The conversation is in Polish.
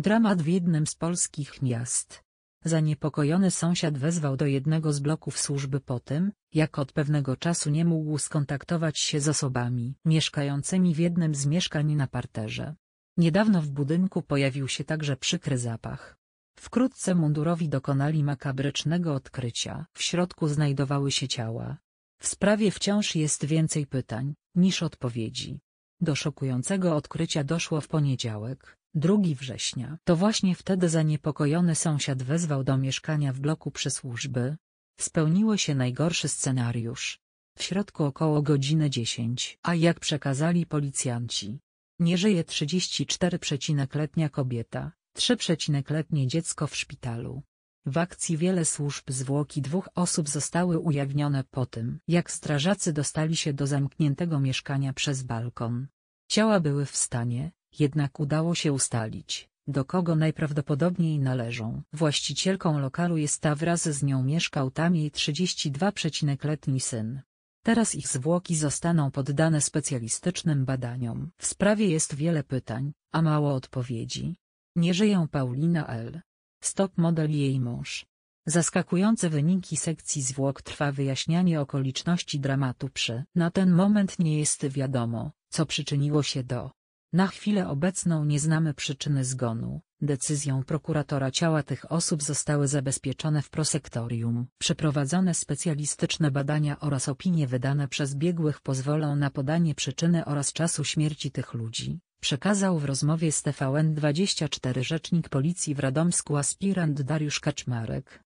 Dramat w jednym z polskich miast. Zaniepokojony sąsiad wezwał do jednego z bloków służby po tym, jak od pewnego czasu nie mógł skontaktować się z osobami mieszkającymi w jednym z mieszkań na parterze. Niedawno w budynku pojawił się także przykry zapach. Wkrótce mundurowi dokonali makabrycznego odkrycia. W środku znajdowały się ciała. W sprawie wciąż jest więcej pytań, niż odpowiedzi. Do szokującego odkrycia doszło w poniedziałek, 2 września. To właśnie wtedy zaniepokojony sąsiad wezwał do mieszkania w bloku służby. Spełniło się najgorszy scenariusz. W środku około godziny 10. A jak przekazali policjanci, nie żyje letnia kobieta, letnie dziecko w szpitalu. W akcji wiele służb zwłoki dwóch osób zostały ujawnione po tym, jak strażacy dostali się do zamkniętego mieszkania przez balkon. Ciała były w stanie, jednak udało się ustalić, do kogo najprawdopodobniej należą. Właścicielką lokalu jest ta wraz z nią mieszkał tam jej 32-letni syn. Teraz ich zwłoki zostaną poddane specjalistycznym badaniom. W sprawie jest wiele pytań, a mało odpowiedzi. Nie żyją Paulina L. Stop model jej mąż. Zaskakujące wyniki sekcji zwłok trwa wyjaśnianie okoliczności dramatu przy. Na ten moment nie jest wiadomo, co przyczyniło się do na chwilę obecną nie znamy przyczyny zgonu. Decyzją prokuratora ciała tych osób zostały zabezpieczone w prosektorium. Przeprowadzone specjalistyczne badania oraz opinie wydane przez biegłych pozwolą na podanie przyczyny oraz czasu śmierci tych ludzi. Przekazał w rozmowie z TVN24 rzecznik policji w Radomsku aspirant Dariusz Kaczmarek.